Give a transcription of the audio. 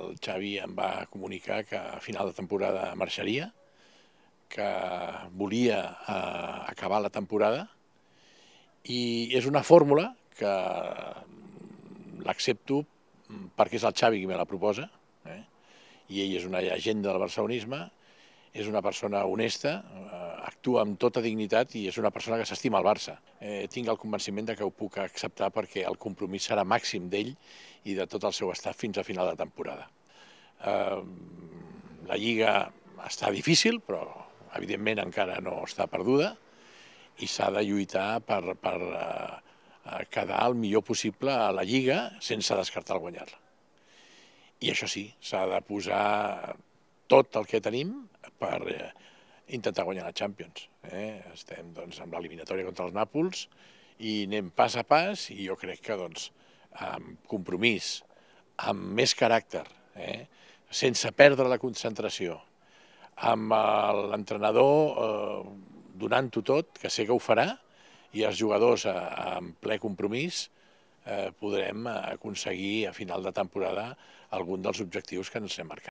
el Xavi em va comunicar que a final de temporada marxaria, que volia eh, acabar la temporada, i és una fórmula que mm, l'accepto perquè és el Xavi qui me la proposa, eh? i ell és una llegenda del barcelonisme, és una persona honesta, eh, actua amb tota dignitat i és una persona que s'estima el Barça. Eh, tinc el convenciment de que ho puc acceptar perquè el compromís serà màxim d'ell i de tot el seu estat fins a final de temporada. Eh, la Lliga està difícil, però evidentment encara no està perduda i s'ha de lluitar per, per eh, quedar el millor possible a la Lliga sense descartar el guanyar-la. I això sí, s'ha de posar tot el que tenim per eh, intentar guanyar la Champions. Eh? Estem doncs, amb l'eliminatòria contra els Nàpols i anem pas a pas i jo crec que doncs, amb compromís, amb més caràcter, eh? sense perdre la concentració, amb eh, l'entrenador eh, donant-ho tot, que sé que ho farà, i els jugadors eh, amb ple compromís, eh, podrem eh, aconseguir a final de temporada algun dels objectius que ens hem marcat.